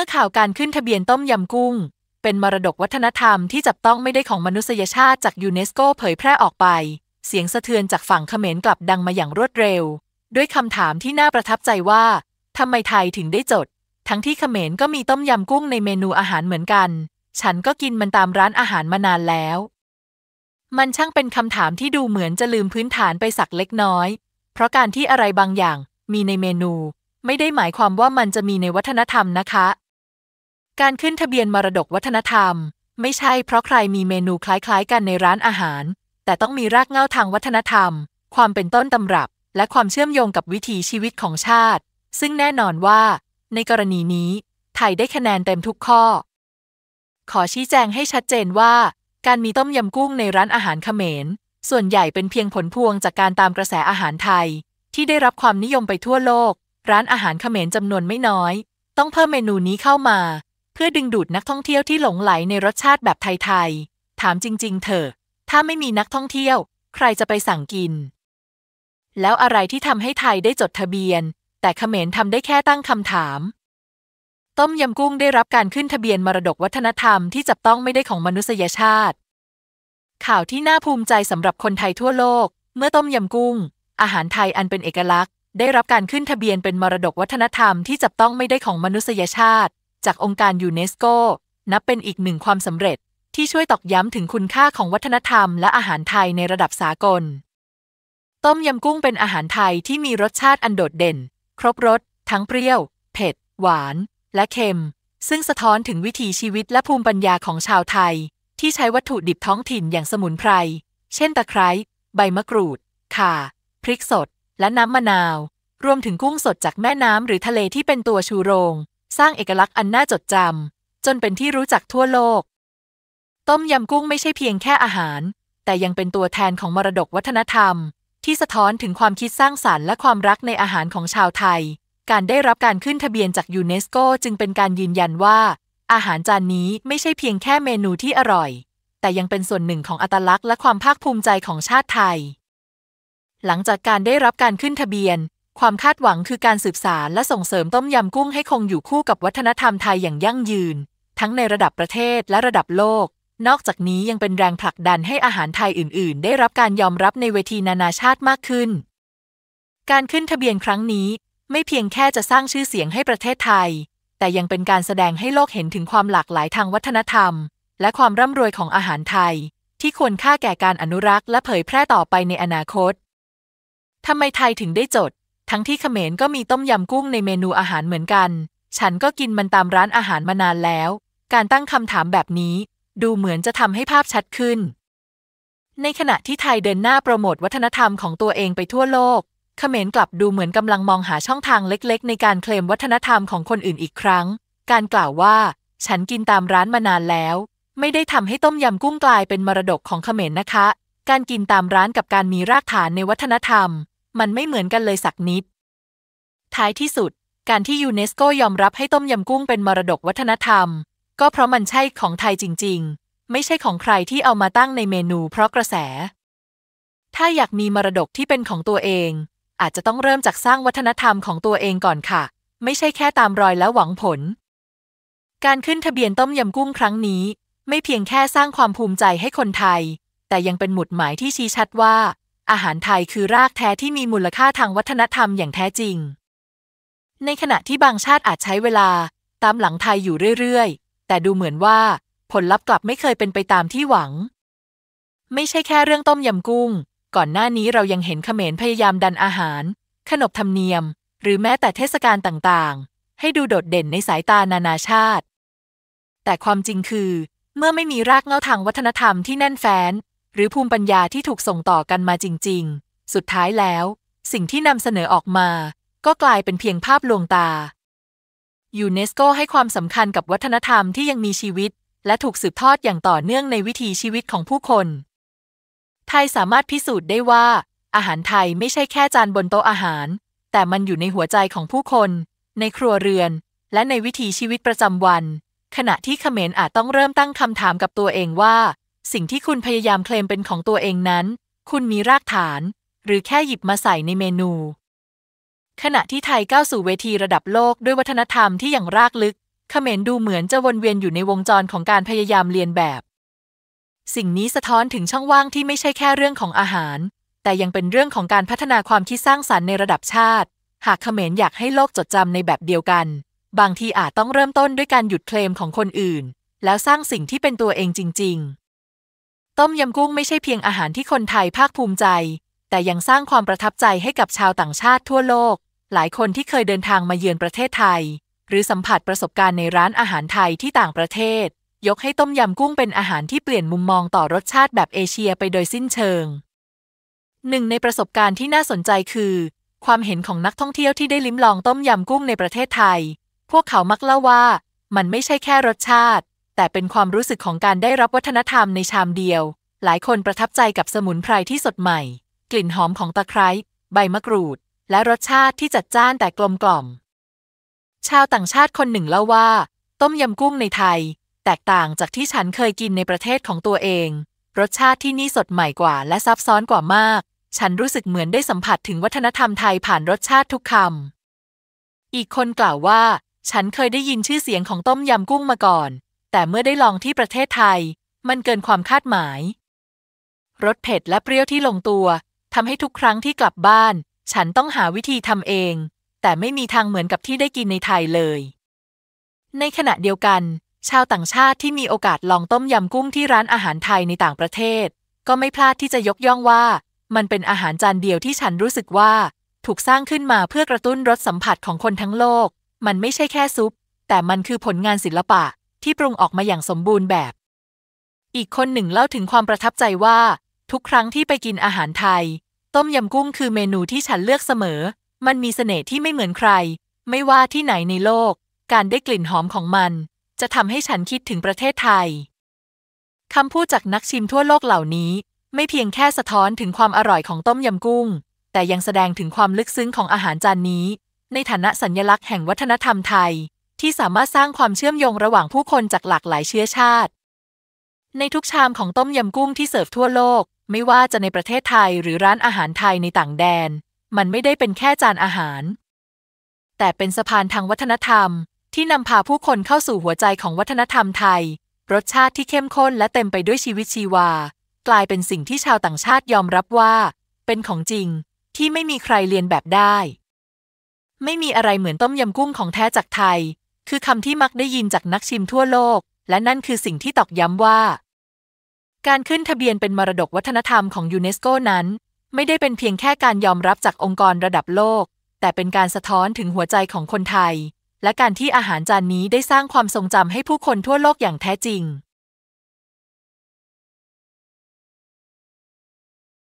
มื่อข่าวการขึ้นทะเบียนต้มยำกุ้ง เป็นมรดกวัฒนธรรมที่จับต้องไม่ได้ของมนุษยชาติจากยูเนสโกเผยแพร่ออกไป เสียงสะเทือนจากฝั่งเขมรกลับดังมาอย่างรวดเร็ว ด้วยคำถามที่น่าประทับใจว่าทำไมไทยถึงได้จด ทั้งที่เขมรก็มีต้มยำกุ้งในเมนูอาหารเหมือนกัน ฉันก็กินมันตามร้านอาหารมานานแล้ว มันช่างเป็นคำถามที่ดูเหมือนจะลืมพื้นฐานไปสักเล็กน้อย เพราะการที่อะไรบางอย่างมีในเมนู ไม่ได้หมายความว่ามันจะมีในวัฒนธรรมนะคะการขึ้นทะเบียนมรดกวัฒนธรรม ไม่ใช่เพราะใครมีเมนูคล้ายๆกันในร้านอาหาร แต่ต้องมีรากเหง้าทางวัฒนธรรม ความเป็นต้นตำรับและความเชื่อมโยงกับวิถีชีวิตของชาติ ซึ่งแน่นอนว่า ในกรณีนี้ ไทยได้คะแนนเต็มทุกข้อ ขอชี้แจงให้ชัดเจนว่า การมีต้มยำกุ้งในร้านอาหารเขมร ส่วนใหญ่เป็นเพียงผลพวงจากการตามกระแสอาหารไทย ที่ได้รับความนิยมไปทั่วโลกร้านอาหารเขมรจำนวนไม่น้อย ต้องเพิ่มเมนูนี้เข้ามาพื่อดึงดูดนักท่องเที่ยวที่หลงไหลในรสชาติแบบไทยๆถามจริงๆ เถอะ ถ้าไม่มีนักท่องเที่ยว ใครจะไปสั่งกิน แล้วอะไรที่ทำให้ไทยได้จดทะเบียน แต่เขมรทำได้แค่ตั้งคำถาม ต้มยำกุ้งได้รับการขึ้นทะเบียนมรดกวัฒนธรรมที่จับต้องไม่ได้ของมนุษยชาติ ข่าวที่น่าภูมิใจสำหรับคนไทยทั่วโลก เมื่อต้มยำกุ้ง อาหารไทยอันเป็นเอกลักษณ์ ได้รับการขึ้นทะเบียนเป็นมรดกวัฒนธรรมที่จับต้องไม่ได้ของมนุษยชาติจากองค์การยูเนสโกนับเป็นอีกหนึ่งความสำเร็จ ที่ช่วยตอกย้ำถึงคุณค่าของวัฒนธรรมและอาหารไทยในระดับสากล ต้มยำกุ้งเป็นอาหารไทยที่มีรสชาติอันโดดเด่น ครบรส ทั้งเปรี้ยว เผ็ด หวาน และเค็ม ซึ่งสะท้อนถึงวิถีชีวิตและภูมิปัญญาของชาวไทย ที่ใช้วัตถุดิบท้องถิ่นอย่างสมุนไพร เช่น ตะไคร้ใบมะกรูด ข่า พริกสดและน้ำมะนาว รวมถึงกุ้งสดจากแม่น้ำหรือทะเลที่เป็นตัวชูโรงสร้างเอกลักษณ์อันน่าจดจำ จนเป็นที่รู้จักทั่วโลก ต้มยำกุ้งไม่ใช่เพียงแค่อาหาร แต่ยังเป็นตัวแทนของมรดกวัฒนธรรม ที่สะท้อนถึงความคิดสร้างสารรค์และความรักในอาหารของชาวไทย การได้รับการขึ้นทะเบียนจากยูเนสโกจึงเป็นการยืนยันว่า อาหารจานนี้ไม่ใช่เพียงแค่เมนูที่อร่อย แต่ยังเป็นส่วนหนึ่งของอัตลักษณ์และความภาคภูมิใจของชาติไทย หลังจากการได้รับการขึ้นทะเบียนความคาดหวังคือการสืบสารและส่งเสริมต้มยำกุ้งให้คงอยู่คู่กับวัฒนธรรมไทยอย่างยั่งยืน ทั้งในระดับประเทศและระดับโลก นอกจากนี้ยังเป็นแรงผลักดันให้อาหารไทยอื่น ๆ ได้รับการยอมรับในเวทีนานาชาติมากขึ้น การขึ้นทะเบียนครั้งนี้ ไม่เพียงแค่จะสร้างชื่อเสียงให้ประเทศไทย แต่ยังเป็นการแสดงให้โลกเห็นถึงความหลากหลายทางวัฒนธรรม และความร่ำรวยของอาหารไทย ที่ควรค่าแก่การอนุรักษ์และเผยแพร่ต่อไปในอนาคต ทำไมไทยถึงได้จดทั้งที่เขมรก็มีต้มยำกุ้งในเมนูอาหารเหมือนกัน ฉันก็กินมันตามร้านอาหารมานานแล้ว การตั้งคำถามแบบนี้ ดูเหมือนจะทำให้ภาพชัดขึ้น ในขณะที่ไทยเดินหน้าโปรโมทวัฒนธรรมของตัวเองไปทั่วโลก เขมรกลับดูเหมือนกำลังมองหาช่องทางเล็ก ๆ ในการเคลมวัฒนธรรมของคนอื่นอีกครั้ง การกล่าวว่า ฉันกินตามร้านมานานแล้ว ไม่ได้ทำให้ต้มยำกุ้งกลายเป็นมรดกของเขมรนะคะ การกินตามร้านกับการมีรากฐานในวัฒนธรรมมันไม่เหมือนกันเลยสักนิด ท้ายที่สุด การที่ยูเนสโกยอมรับให้ต้มยำกุ้งเป็นมรดกวัฒนธรรม ก็เพราะมันใช่ของไทยจริง ๆ ไม่ใช่ของใครที่เอามาตั้งในเมนูเพราะกระแส ถ้าอยากมีมรดกที่เป็นของตัวเอง อาจจะต้องเริ่มจากสร้างวัฒนธรรมของตัวเองก่อนค่ะ ไม่ใช่แค่ตามรอยแล้วหวังผล การขึ้นทะเบียนต้มยำกุ้งครั้งนี้ ไม่เพียงแค่สร้างความภูมิใจให้คนไทย แต่ยังเป็นหมุดหมายที่ชี้ชัดว่าอาหารไทยคือรากแท้ที่มีมูลค่าทางวัฒนธรรมอย่างแท้จริง ในขณะที่บางชาติอาจใช้เวลาตามหลังไทยอยู่เรื่อยๆ แต่ดูเหมือนว่าผลลัพธ์กลับไม่เคยเป็นไปตามที่หวัง ไม่ใช่แค่เรื่องต้มยำกุ้ง ก่อนหน้านี้เรายังเห็นเขมรพยายามดันอาหาร ขนบธรรมเนียม หรือแม้แต่เทศกาลต่างๆ ให้ดูโดดเด่นในสายตานานาชาติ แต่ความจริงคือเมื่อไม่มีรากเงาทางวัฒนธรรมที่แน่นแฟ้นหรือภูมิปัญญาที่ถูกส่งต่อกันมาจริงๆ สุดท้ายแล้ว สิ่งที่นำเสนอออกมา ก็กลายเป็นเพียงภาพลวงตายูเนสโกให้ความสำคัญกับวัฒนธรรมที่ยังมีชีวิต และถูกสืบทอดอย่างต่อเนื่องในวิถีชีวิตของผู้คน ไทยสามารถพิสูจน์ได้ว่า อาหารไทยไม่ใช่แค่จานบนโต๊ะอาหาร แต่มันอยู่ในหัวใจของผู้คน ในครัวเรือน และในวิถีชีวิตประจำวัน ขณะที่เขมรอาจต้องเริ่มตั้งคำถามกับตัวเองว่าสิ่งที่คุณพยายามเคลมเป็นของตัวเองนั้น คุณมีรากฐาน หรือแค่หยิบมาใส่ในเมนู ขณะที่ไทยก้าวสู่เวทีระดับโลกด้วยวัฒนธรรมที่อย่างรากลึกเขมรดูเหมือนจะวนเวียนอยู่ในวงจรของการพยายามเรียนแบบ สิ่งนี้สะท้อนถึงช่องว่างที่ไม่ใช่แค่เรื่องของอาหาร แต่ยังเป็นเรื่องของการพัฒนาความคิดสร้างสารรค์ในระดับชาติ หากเขมรอยากให้โลกจดจำในแบบเดียวกัน บางทีอาจต้องเริ่มต้นด้วยการหยุดเคลมของคนอื่น แล้วสร้างสิ่งที่เป็นตัวเองจริงๆต้มยำกุ้งไม่ใช่เพียงอาหารที่คนไทยภาคภูมิใจ แต่ยังสร้างความประทับใจให้กับชาวต่างชาติทั่วโลก หลายคนที่เคยเดินทางมาเยือนประเทศไทย หรือสัมผัสประสบการณ์ในร้านอาหารไทยที่ต่างประเทศ ยกให้ต้มยำกุ้งเป็นอาหารที่เปลี่ยนมุมมองต่อรสชาติแบบเอเชียไปโดยสิ้นเชิง หนึ่งในประสบการณ์ที่น่าสนใจคือ ความเห็นของนักท่องเที่ยวที่ได้ลิ้มลองต้มยำกุ้งในประเทศไทย พวกเขามักเล่าว่า มันไม่ใช่แค่รสชาติแต่เป็นความรู้สึกของการได้รับวัฒนธรรมในชามเดียว หลายคนประทับใจกับสมุนไพรที่สดใหม่ กลิ่นหอมของตะไคร้ ใบมะกรูด และรสชาติที่จัดจ้านแต่กลมกล่อม ชาวต่างชาติคนหนึ่งเล่าว่า ต้มยำกุ้งในไทย แตกต่างจากที่ฉันเคยกินในประเทศของตัวเอง รสชาติที่นี่สดใหม่กว่าและซับซ้อนกว่ามาก ฉันรู้สึกเหมือนได้สัมผัสถึงวัฒนธรรมไทยผ่านรสชาติทุกคำ อีกคนกล่าวว่า ฉันเคยได้ยินชื่อเสียงของต้มยำกุ้งมาก่อนแต่เมื่อได้ลองที่ประเทศไทย มันเกินความคาดหมาย รสเผ็ดและเปรี้ยวที่ลงตัวทำให้ทุกครั้งที่กลับบ้าน ฉันต้องหาวิธีทำเอง แต่ไม่มีทางเหมือนกับที่ได้กินในไทยเลย ในขณะเดียวกัน ชาวต่างชาติที่มีโอกาสลองต้มยำกุ้งที่ร้านอาหารไทยในต่างประเทศ ก็ไม่พลาดที่จะยกย่องว่า มันเป็นอาหารจานเดียวที่ฉันรู้สึกว่า ถูกสร้างขึ้นมาเพื่อกระตุ้นรสสัมผัสของคนทั้งโลก มันไม่ใช่แค่ซุป แต่มันคือผลงานศิลปะที่ปรุงออกมาอย่างสมบูรณ์แบบ อีกคนหนึ่งเล่าถึงความประทับใจว่า ทุกครั้งที่ไปกินอาหารไทย ต้มยำกุ้ง คือเมนูที่ฉันเลือกเสมอ มันมีเสน่ห์ที่ไม่เหมือนใคร ไม่ว่าที่ไหนในโลก การได้กลิ่นหอมของมัน จะทำให้ฉันคิดถึงประเทศไทยคำพูดจากนักชิมทั่วโลกเหล่านี้ ไม่เพียงแค่สะท้อนถึงความอร่อยของต้มยำกุ้ง แต่ยังแสดงถึงความลึกซึ้งของอาหารจานนี้ ในฐานะสัญญลักษณ์แห่งวัฒนธรรมไทยที่สามารถสร้างความเชื่อมโยงระหว่างผู้คนจากหลากหลายเชื้อชาติ ในทุกชามของต้มยำกุ้งที่เสิร์ฟทั่วโลก ไม่ว่าจะในประเทศไทยหรือร้านอาหารไทยในต่างแดน มันไม่ได้เป็นแค่จานอาหาร แต่เป็นสะพานทางวัฒนธรรม ที่นำพาผู้คนเข้าสู่หัวใจของวัฒนธรรมไทย รสชาติที่เข้มข้นและเต็มไปด้วยชีวิตชีวา กลายเป็นสิ่งที่ชาวต่างชาติยอมรับว่า เป็นของจริง ที่ไม่มีใครเรียนแบบได้ ไม่มีอะไรเหมือนต้มยำกุ้งของแท้จากไทยคือคำที่มักได้ยินจากนักชิมทั่วโลก และนั่นคือสิ่งที่ตอกย้ำว่า การขึ้นทะเบียนเป็นมรดกวัฒนธรรมของยูเนสโกนั้น ไม่ได้เป็นเพียงแค่การยอมรับจากองค์กรระดับโลก แต่เป็นการสะท้อนถึงหัวใจของคนไทย และการที่อาหารจานนี้ได้สร้างความทรงจำให้ผู้คนทั่วโลกอย่างแท้จริง